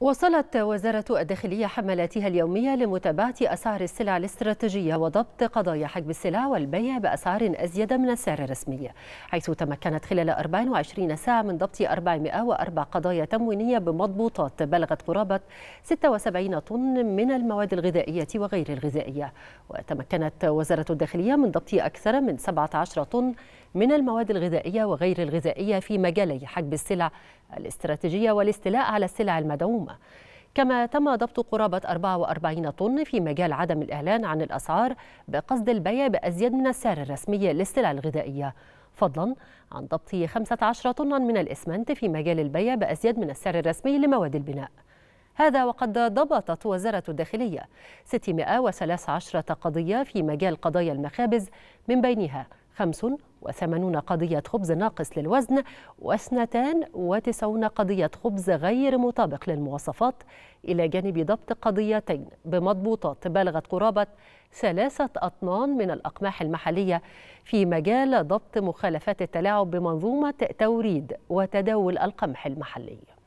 وصلت وزارة الداخلية حملاتها اليومية لمتابعة أسعار السلع الاستراتيجية وضبط قضايا حجب السلع والبيع بأسعار أزيد من السعر الرسمي حيث تمكنت خلال 24 ساعة من ضبط 404 قضايا تموينية بمضبوطات بلغت قرابة 76 طن من المواد الغذائية وغير الغذائية وتمكنت وزارة الداخلية من ضبط أكثر من 17 طن من المواد الغذائية وغير الغذائية في مجالي حجب السلع الاستراتيجية والاستيلاء على السلع المدعومة كما تم ضبط قرابة 44 طن في مجال عدم الإعلان عن الأسعار بقصد البيع بأزيد من السعر الرسمي للسلع الغذائية فضلا عن ضبط 15 طنا من الإسمنت في مجال البيع بأزيد من السعر الرسمي لمواد البناء هذا وقد ضبطت وزارة الداخلية 613 قضية في مجال قضايا المخابز من بينها 85 قضية خبز ناقص للوزن و92 قضية خبز غير مطابق للمواصفات إلى جانب ضبط قضيتين بمضبوطات بلغت قرابة ثلاثة أطنان من الأقماح المحلية في مجال ضبط مخالفات التلاعب بمنظومة توريد وتداول القمح المحلي